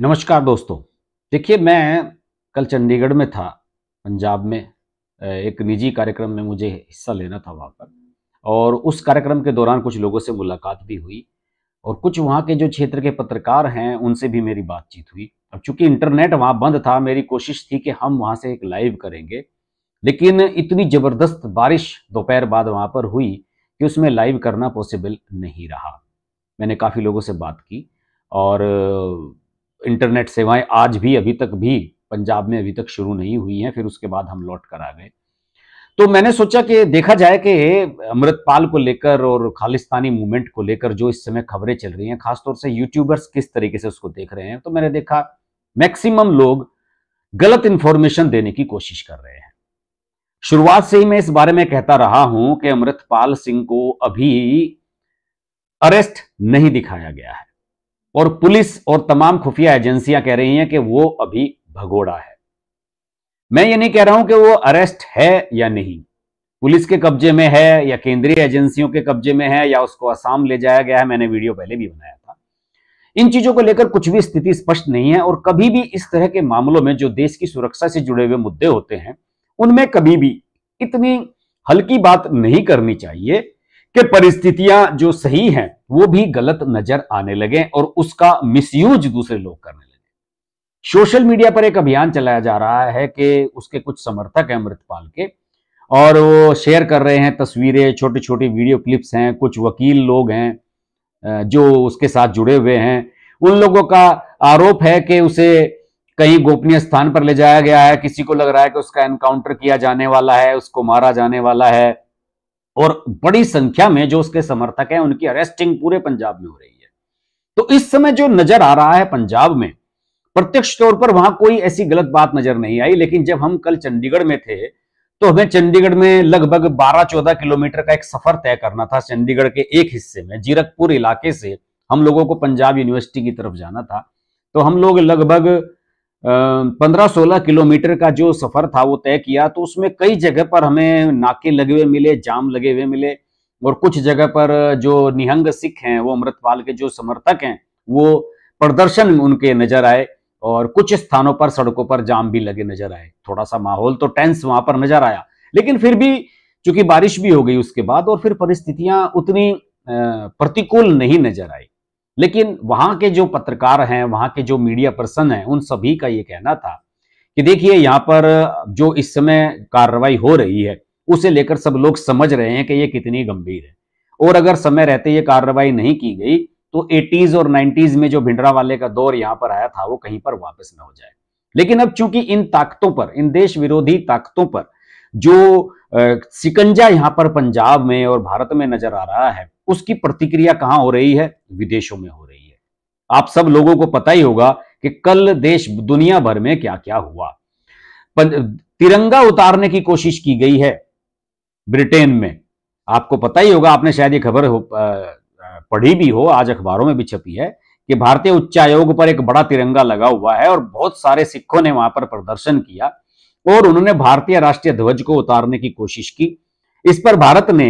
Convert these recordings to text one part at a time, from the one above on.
नमस्कार दोस्तों देखिए मैं कल चंडीगढ़ में था पंजाब में एक निजी कार्यक्रम में मुझे हिस्सा लेना था वहाँ पर और उस कार्यक्रम के दौरान कुछ लोगों से मुलाकात भी हुई और कुछ वहाँ के जो क्षेत्र के पत्रकार हैं उनसे भी मेरी बातचीत हुई अब चूंकि इंटरनेट वहाँ बंद था मेरी कोशिश थी कि हम वहाँ से एक लाइव करेंगे लेकिन इतनी ज़बरदस्त बारिश दोपहर बाद वहाँ पर हुई कि उसमें लाइव करना पॉसिबल नहीं रहा मैंने काफ़ी लोगों से बात की और इंटरनेट सेवाएं आज भी अभी तक भी पंजाब में अभी तक शुरू नहीं हुई हैं फिर उसके बाद हम लौट कर आ गए तो मैंने सोचा कि देखा जाए कि अमृतपाल को लेकर और खालिस्तानी मूवमेंट को लेकर जो इस समय खबरें चल रही हैं खासतौर से यूट्यूबर्स किस तरीके से उसको देख रहे हैं तो मैंने देखा मैक्सिमम लोग गलत इंफॉर्मेशन देने की कोशिश कर रहे हैं शुरुआत से ही मैं इस बारे में कहता रहा हूं कि अमृतपाल सिंह को अभी अरेस्ट नहीं दिखाया गया है और पुलिस और तमाम खुफिया एजेंसियां कह रही हैं कि वो अभी भगोड़ा है मैं ये नहीं कह रहा हूं कि वो अरेस्ट है या नहीं पुलिस के कब्जे में है या केंद्रीय एजेंसियों के कब्जे में है या उसको आसाम ले जाया गया है मैंने वीडियो पहले भी बनाया था इन चीजों को लेकर कुछ भी स्थिति स्पष्ट नहीं है और कभी भी इस तरह के मामलों में जो देश की सुरक्षा से जुड़े हुए मुद्दे होते हैं उनमें कभी भी इतनी हल्की बात नहीं करनी चाहिए कि परिस्थितियां जो सही हैं वो भी गलत नजर आने लगे और उसका मिसयूज दूसरे लोग करने लगे सोशल मीडिया पर एक अभियान चलाया जा रहा है कि उसके कुछ समर्थक हैं अमृतपाल के और वो शेयर कर रहे हैं तस्वीरें छोटे छोटे वीडियो क्लिप्स हैं कुछ वकील लोग हैं जो उसके साथ जुड़े हुए हैं उन लोगों का आरोप है कि उसे कहीं गोपनीय स्थान पर ले जाया गया है किसी को लग रहा है कि उसका एनकाउंटर किया जाने वाला है उसको मारा जाने वाला है और बड़ी संख्या में जो उसके समर्थक हैं उनकी अरेस्टिंग पूरे पंजाब में हो रही है तो इस समय जो नजर आ रहा है पंजाब में प्रत्यक्ष तौर पर वहां कोई ऐसी गलत बात नजर नहीं आई लेकिन जब हम कल चंडीगढ़ में थे तो हमें चंडीगढ़ में लगभग 12-14 किलोमीटर का एक सफर तय करना था चंडीगढ़ के एक हिस्से में जीरकपुर इलाके से हम लोगों को पंजाब यूनिवर्सिटी की तरफ जाना था तो हम लोग लगभग पंद्रह सोलह किलोमीटर का जो सफर था वो तय किया तो उसमें कई जगह पर हमें नाके लगे हुए मिले जाम लगे हुए मिले और कुछ जगह पर जो निहंग सिख हैं वो अमृतपाल के जो समर्थक हैं वो प्रदर्शन उनके नजर आए और कुछ स्थानों पर सड़कों पर जाम भी लगे नजर आए थोड़ा सा माहौल तो टेंस वहां पर नजर आया लेकिन फिर भी चूंकि बारिश भी हो गई उसके बाद और फिर परिस्थितियां उतनी प्रतिकूल नहीं नजर आई लेकिन वहां के जो पत्रकार हैं वहां के जो मीडिया पर्सन हैं उन सभी का ये कहना था कि देखिए यहाँ पर जो इस समय कार्रवाई हो रही है उसे लेकर सब लोग समझ रहे हैं कि ये कितनी गंभीर है और अगर समय रहते ये कार्रवाई नहीं की गई तो 80s और 90s में जो भिंडरा वाले का दौर यहाँ पर आया था वो कहीं पर वापस ना हो जाए लेकिन अब चूंकि इन ताकतों पर इन देश विरोधी ताकतों पर जो सिकंजा यहाँ पर पंजाब में और भारत में नजर आ रहा है उसकी प्रतिक्रिया कहां हो रही है विदेशों में हो रही है आप सब लोगों को पता ही होगा कि कल देश दुनिया भर में क्या क्या हुआ तिरंगा उतारने की कोशिश की गई है ब्रिटेन में आपको पता ही होगा आपने शायद ये खबर पढ़ी भी हो आज अखबारों में भी छपी है कि भारतीय उच्च आयोग पर एक बड़ा तिरंगा लगा हुआ है और बहुत सारे सिखों ने वहां पर प्रदर्शन किया और उन्होंने भारतीय राष्ट्रीय ध्वज को उतारने की कोशिश की इस पर भारत ने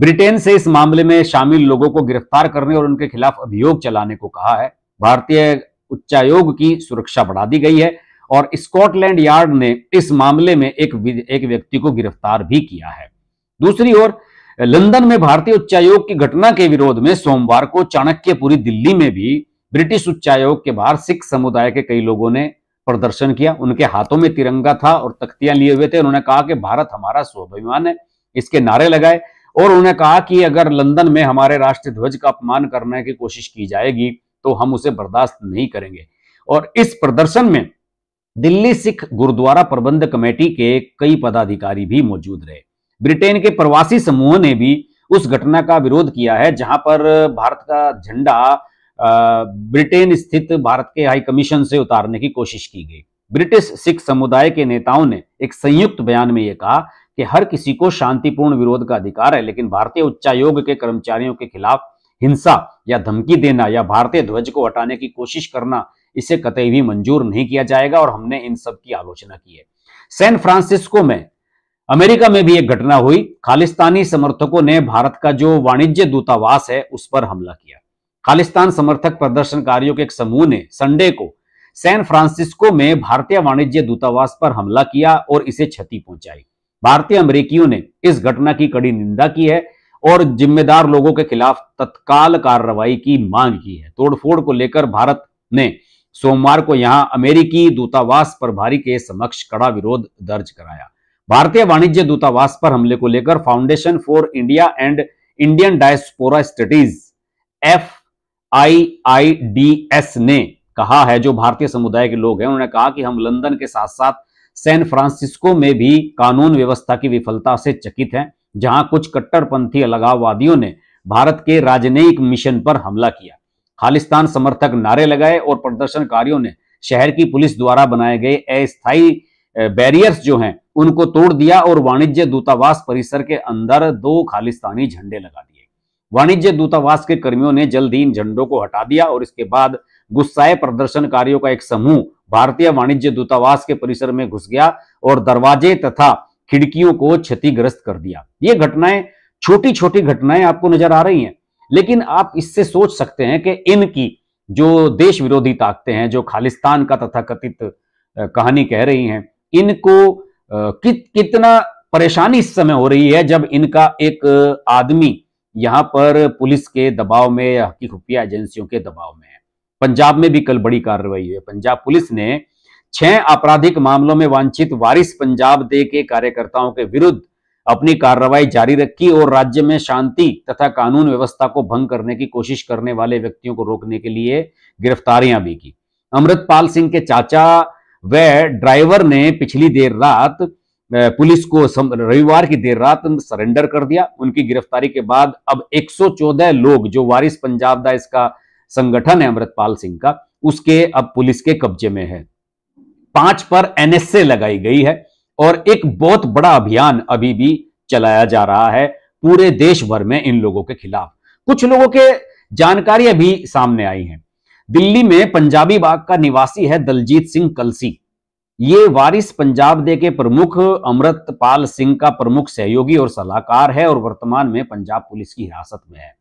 ब्रिटेन से इस मामले में शामिल लोगों को गिरफ्तार करने और उनके खिलाफ अभियोग चलाने को कहा है भारतीय उच्चायोग की सुरक्षा बढ़ा दी गई है और स्कॉटलैंड यार्ड ने इस मामले में एक एक व्यक्ति को गिरफ्तार भी किया है दूसरी ओर लंदन में भारतीय उच्चायोग की घटना के विरोध में सोमवार को चाणक्यपुरी दिल्ली में भी ब्रिटिश उच्चायोग के बाहर सिख समुदाय के कई लोगों ने प्रदर्शन किया उनके हाथों में तिरंगा था और तख्तियां लिए हुए थे उन्होंने कहा कि भारत हमारा स्वाभिमान है इसके नारे लगाए और उन्होंने कहा कि अगर लंदन में हमारे राष्ट्रीय ध्वज का अपमान करने की कोशिश की जाएगी तो हम उसे बर्दाश्त नहीं करेंगे और इस प्रदर्शन में दिल्ली सिख गुरुद्वारा प्रबंध कमेटी के कई पदाधिकारी भी मौजूद रहे ब्रिटेन के प्रवासी समूह ने भी उस घटना का विरोध किया है जहां पर भारत का झंडा ब्रिटेन स्थित भारत के हाई कमीशन से उतारने की कोशिश की गई ब्रिटिश सिख समुदाय के नेताओं ने एक संयुक्त बयान में यह कहा कि हर किसी को शांतिपूर्ण विरोध का अधिकार है लेकिन भारतीय उच्चायोग के कर्मचारियों के खिलाफ हिंसा या धमकी देना या भारतीय ध्वज को हटाने की कोशिश करना इसे कतई भी मंजूर नहीं किया जाएगा और हमने इन सब की आलोचना की है सैन फ्रांसिस्को में अमेरिका में भी एक घटना हुई खालिस्तानी समर्थकों ने भारत का जो वाणिज्य दूतावास है उस पर हमला किया खालिस्तान समर्थक प्रदर्शनकारियों के एक समूह ने संडे को सैन फ्रांसिस्को में भारतीय वाणिज्य दूतावास पर हमला किया और इसे क्षति पहुंचाई भारतीय अमरीकियों ने इस घटना की कड़ी निंदा की है और जिम्मेदार लोगों के खिलाफ तत्काल कार्रवाई की मांग की है तोड़फोड़ को लेकर भारत ने सोमवार को यहां अमेरिकी दूतावास प्रभारी के समक्ष कड़ा विरोध दर्ज कराया भारतीय वाणिज्य दूतावास पर हमले को लेकर foundation for India and Indian diaspora studies F I I D S ने कहा है जो भारतीय समुदाय के लोग हैं उन्होंने कहा कि हम लंदन के साथ साथ सैन फ्रांसिस्को में भी कानून व्यवस्था की विफलता से चकित हैं जहां कुछ कट्टरपंथी अलगाववादियों ने भारत के राजनयिक मिशन पर हमला किया खालिस्तान समर्थक नारे लगाए और प्रदर्शनकारियों ने शहर की पुलिस द्वारा बनाए गए अस्थायी बैरियर्स जो हैं उनको तोड़ दिया और वाणिज्य दूतावास परिसर के अंदर दो खालिस्तानी झंडे लगा दिए वाणिज्य दूतावास के कर्मियों ने जल्द ही इन झंडों को हटा दिया और इसके बाद गुस्साए प्रदर्शनकारियों का एक समूह भारतीय वाणिज्य दूतावास के परिसर में घुस गया और दरवाजे तथा खिड़कियों को क्षतिग्रस्त कर दिया ये घटनाएं छोटी छोटी घटनाएं आपको नजर आ रही हैं लेकिन आप इससे सोच सकते हैं कि इनकी जो देश विरोधी ताकतें हैं जो खालिस्तान का तथा कथित कहानी कह रही हैं इनको कित कितना परेशानी इस समय हो रही है जब इनका एक आदमी यहां पर पुलिस के दबाव में या की खुफिया एजेंसियों के दबाव में पंजाब में भी कल बड़ी कार्रवाई हुई पंजाब पुलिस ने छह आपराधिक मामलों में वांछित वारिस पंजाब दे के कार्यकर्ताओं के विरुद्ध अपनी कार्रवाई जारी रखी और राज्य में शांति तथा कानून व्यवस्था को भंग करने की कोशिश करने वाले व्यक्तियों को रोकने के लिए गिरफ्तारियां भी की अमृतपाल सिंह के चाचा व ड्राइवर ने पिछली देर रात पुलिस को रविवार की देर रात सरेंडर कर दिया उनकी गिरफ्तारी के बाद अब 114 लोग जो वारिस पंजाब दा इसका संगठन है अमृतपाल सिंह का उसके अब पुलिस के कब्जे में है पांच पर एनएसए लगाई गई है और एक बहुत बड़ा अभियान अभी भी चलाया जा रहा है पूरे देश भर में इन लोगों के खिलाफ कुछ लोगों के जानकारी अभी सामने आई है दिल्ली में पंजाबी बाग का निवासी है दलजीत सिंह कलसी ये वारिस पंजाब दे के प्रमुख अमृतपाल सिंह का प्रमुख सहयोगी और सलाहकार है और वर्तमान में पंजाब पुलिस की हिरासत में है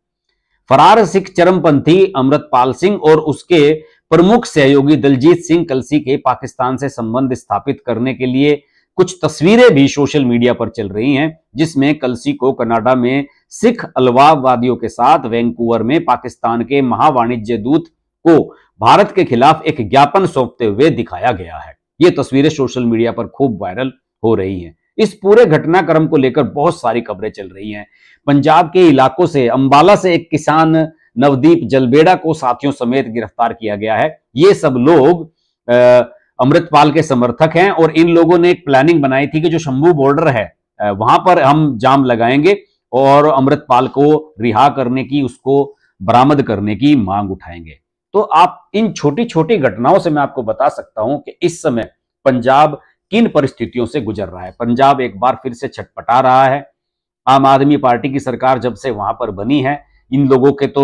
फरार सिख चरमपंथी अमृतपाल सिंह और उसके प्रमुख सहयोगी दलजीत सिंह कलसी के पाकिस्तान से संबंध स्थापित करने के लिए कुछ तस्वीरें भी सोशल मीडिया पर चल रही हैं जिसमें कलसी को कनाडा में सिख अलवावादियों के साथ वैंकूवर में पाकिस्तान के महावाणिज्य दूत को भारत के खिलाफ एक ज्ञापन सौंपते हुए दिखाया गया है ये तस्वीरें सोशल मीडिया पर खूब वायरल हो रही हैं इस पूरे घटनाक्रम को लेकर बहुत सारी खबरें चल रही हैं पंजाब के इलाकों से अंबाला से एक किसान नवदीप जलबेड़ा को साथियों समेत गिरफ्तार किया गया है ये सब लोग अमृतपाल के समर्थक हैं और इन लोगों ने एक प्लानिंग बनाई थी कि जो शंभू बॉर्डर है वहां पर हम जाम लगाएंगे और अमृतपाल को रिहा करने की उसको बरामद करने की मांग उठाएंगे तो आप इन छोटी छोटी घटनाओं से मैं आपको बता सकता हूं कि इस समय पंजाब किन परिस्थितियों से गुजर रहा है पंजाब एक बार फिर से छटपटा रहा है आम आदमी पार्टी की सरकार जब से वहां पर बनी है इन लोगों के तो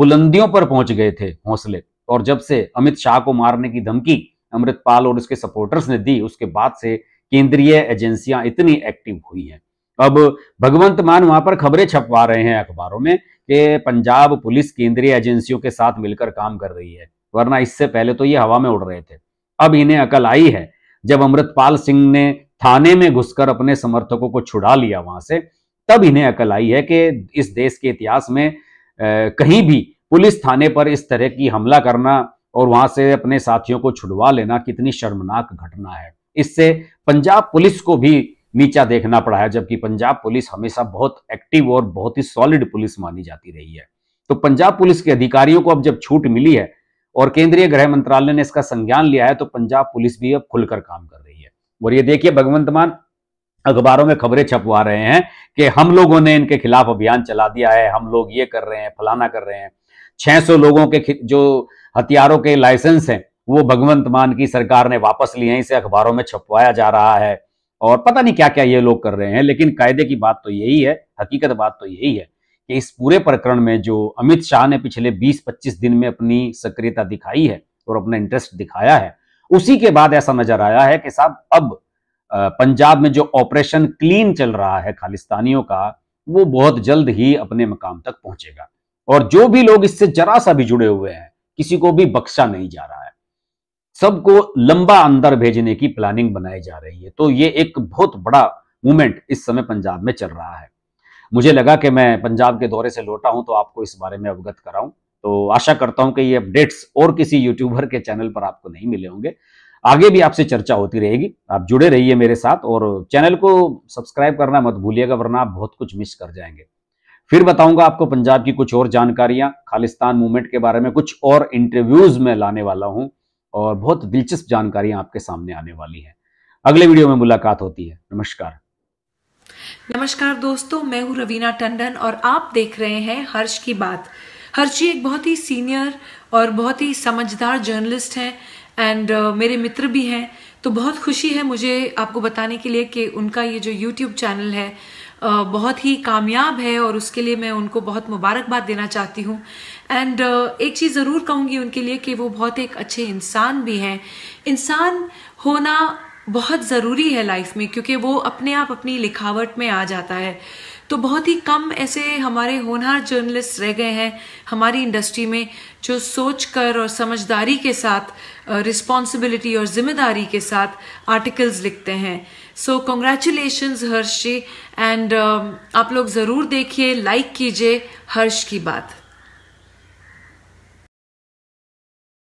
बुलंदियों पर पहुंच गए थे हौसले और जब से अमित शाह को मारने की धमकी अमृतपाल और उसके सपोर्टर्स ने दी उसके बाद से केंद्रीय एजेंसियां इतनी एक्टिव हुई हैं अब भगवंत मान वहां पर खबरें छपवा रहे हैं अखबारों में कि पंजाब पुलिस केंद्रीय एजेंसियों के साथ मिलकर काम कर रही है वरना इससे पहले तो ये हवा में उड़ रहे थे अब इन्हें अकल आई है जब अमृतपाल सिंह ने थाने में घुसकर अपने समर्थकों को छुड़ा लिया वहां से तब इन्हें अकल आई है कि इस देश के इतिहास में आ, कहीं भी पुलिस थाने पर इस तरह की हमला करना और वहां से अपने साथियों को छुड़वा लेना कितनी शर्मनाक घटना है इससे पंजाब पुलिस को भी नीचा देखना पड़ा है जबकि पंजाब पुलिस हमेशा बहुत एक्टिव और बहुत ही सॉलिड पुलिस मानी जाती रही है तो पंजाब पुलिस के अधिकारियों को अब जब छूट मिली है और केंद्रीय गृह मंत्रालय ने इसका संज्ञान लिया है तो पंजाब पुलिस भी अब खुलकर काम कर रही है और ये देखिए भगवंत मान अखबारों में खबरें छपवा रहे हैं कि हम लोगों ने इनके खिलाफ अभियान चला दिया है हम लोग ये कर रहे हैं फलाना कर रहे हैं 600 लोगों के जो हथियारों के लाइसेंस हैं वो भगवंत मान की सरकार ने वापस लिए हैं इसे अखबारों में छपवाया जा रहा है और पता नहीं क्या क्या ये लोग कर रहे हैं लेकिन कायदे की बात तो यही है हकीकत बात तो यही है कि इस पूरे प्रकरण में जो अमित शाह ने पिछले 20-25 दिन में अपनी सक्रियता दिखाई है और अपना इंटरेस्ट दिखाया है उसी के बाद ऐसा नजर आया है कि साहब अब पंजाब में जो ऑपरेशन क्लीन चल रहा है खालिस्तानियों का वो बहुत जल्द ही अपने मकाम तक पहुंचेगा और जो भी लोग इससे जरा सा भी जुड़े हुए हैं किसी को भी बख्शा नहीं जा रहा है सबको लंबा अंदर भेजने की प्लानिंग बनाई जा रही है तो ये एक बहुत बड़ा मूवमेंट इस समय पंजाब में चल रहा है मुझे लगा कि मैं पंजाब के दौरे से लौटा हूं तो आपको इस बारे में अवगत कराऊँ तो आशा करता हूं कि ये अपडेट्स और किसी यूट्यूबर के चैनल पर आपको नहीं मिले होंगे आगे भी आपसे चर्चा होती रहेगी आप जुड़े रहिए मेरे साथ और चैनल को सब्सक्राइब करना मत भूलिएगा वरना आप बहुत कुछ मिस कर जाएंगे फिर बताऊंगा आपको पंजाब की कुछ और जानकारियां खालिस्तान मूवमेंट के बारे में कुछ और इंटरव्यूज में लाने वाला हूं और बहुत दिलचस्प जानकारियां आपके सामने आने वाली हैं अगले वीडियो में मुलाकात होती है नमस्कार नमस्कार दोस्तों मैं हूं रवीना टंडन और आप देख रहे हैं हर्ष की बात हर्ष जी एक बहुत ही सीनियर और बहुत ही समझदार जर्नलिस्ट हैं एंड uh, मेरे मित्र भी हैं तो बहुत खुशी है मुझे आपको बताने के लिए कि उनका ये जो यूट्यूब चैनल है uh, बहुत ही कामयाब है और उसके लिए मैं उनको बहुत मुबारकबाद देना चाहती हूँ एंड uh, एक चीज़ ज़रूर कहूँगी उनके लिए कि वो बहुत एक अच्छे इंसान भी हैं इंसान होना बहुत ज़रूरी है लाइफ में क्योंकि वो अपने आप अपनी लिखावट में आ जाता है तो बहुत ही कम ऐसे हमारे होनहार जर्नलिस्ट रह गए हैं हमारी इंडस्ट्री में जो सोच कर और समझदारी के साथ रिस्पॉन्सिबिलिटी और जिम्मेदारी के साथ आर्टिकल्स लिखते हैं so congratulation Harsh ji and आप लोग ज़रूर देखिए लाइक कीजिए हर्ष की बात